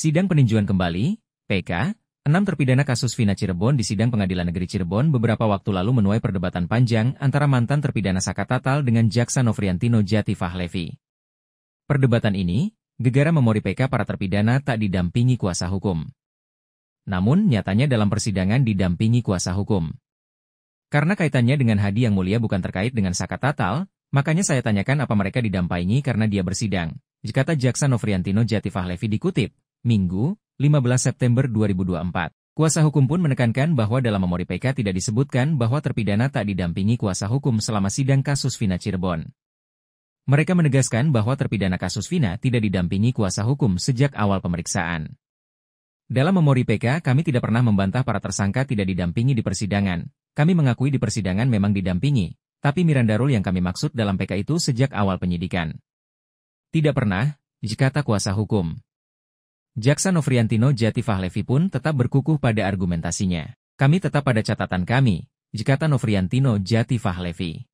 Sidang peninjuan kembali, PK, enam terpidana kasus Vina Cirebon di sidang pengadilan negeri Cirebon beberapa waktu lalu menuai perdebatan panjang antara mantan terpidana Saka Tatal dengan Jaksa Novriantino Jati Fahlevi. Perdebatan ini, gegara memori PK para terpidana tak didampingi kuasa hukum. Namun, nyatanya dalam persidangan didampingi kuasa hukum. Karena kaitannya dengan Hadi yang mulia bukan terkait dengan Saka Tatal, makanya saya tanyakan apa mereka didampingi karena dia bersidang. jikata Jaksa Novriantino Jati Fahlevi dikutip, Minggu, 15 September 2024. Kuasa hukum pun menekankan bahwa dalam memori PK tidak disebutkan bahwa terpidana tak didampingi kuasa hukum selama sidang kasus Vina Cirebon. Mereka menegaskan bahwa terpidana kasus Vina tidak didampingi kuasa hukum sejak awal pemeriksaan. Dalam memori PK, kami tidak pernah membantah para tersangka tidak didampingi di persidangan. Kami mengakui di persidangan memang didampingi, tapi Miranda Rule yang kami maksud dalam PK itu sejak awal penyidikan. Tidak pernah, jika tak kuasa hukum. Jaksa Novriantino Jati Fahlevi pun tetap berkukuh pada argumentasinya. Kami tetap pada catatan kami, jikata Novriantino Jati Fahlevi.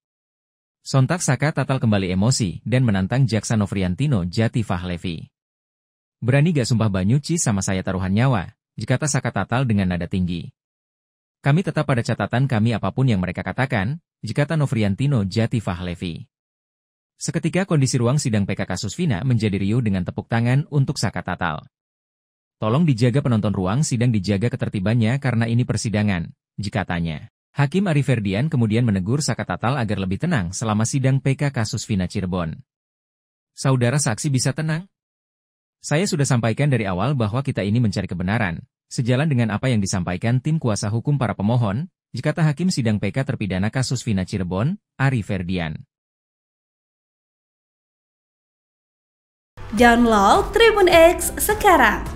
Sontak Saka Tatal kembali emosi dan menantang Jaksa Novriantino Jati Fahlevi. Berani gak sumpah Banyuci sama saya taruhan nyawa, jikata Saka Tatal dengan nada tinggi. Kami tetap pada catatan kami apapun yang mereka katakan, jikata Novriantino Jati Fahlevi. Seketika kondisi ruang sidang PK kasus Vina menjadi riuh dengan tepuk tangan untuk Saka Tatal. Tolong dijaga penonton ruang sidang dijaga ketertibannya karena ini persidangan, jika tanya. Hakim Ari Ferdian kemudian menegur Saka Tatal agar lebih tenang selama sidang PK kasus Vina Cirebon. Saudara saksi bisa tenang? Saya sudah sampaikan dari awal bahwa kita ini mencari kebenaran, sejalan dengan apa yang disampaikan tim kuasa hukum para pemohon, jika hakim sidang PK terpidana kasus Vina Cirebon, Ari Ferdian. Download Tribun X sekarang